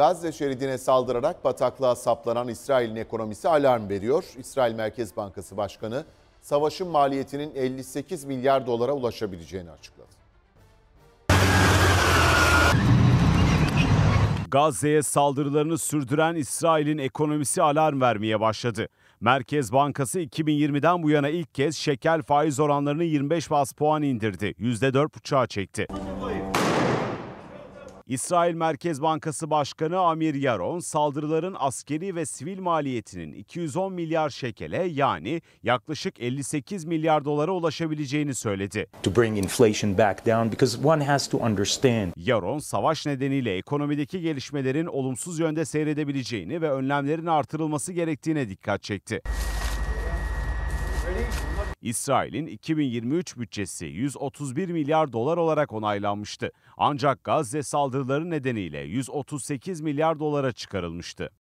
Gazze şeridine saldırarak bataklığa saplanan İsrail'in ekonomisi alarm veriyor. İsrail Merkez Bankası Başkanı savaşın maliyetinin 58 milyar dolara ulaşabileceğini açıkladı. Gazze'ye saldırılarını sürdüren İsrail'in ekonomisi alarm vermeye başladı. Merkez Bankası 2020'den bu yana ilk kez şeker faiz oranlarını 25 bas puan indirdi. %4,5'a çekti. İsrail Merkez Bankası Başkanı Amir Yaron saldırıların askeri ve sivil maliyetinin 210 milyar şekele yani yaklaşık 58 milyar dolara ulaşabileceğini söyledi. To bring inflation back down because one has to understand. Yaron savaş nedeniyle ekonomideki gelişmelerin olumsuz yönde seyredebileceğini ve önlemlerin artırılması gerektiğine dikkat çekti. Ready? İsrail'in 2023 bütçesi 131 milyar dolar olarak onaylanmıştı. Ancak Gazze saldırıları nedeniyle 138 milyar dolara çıkarılmıştı.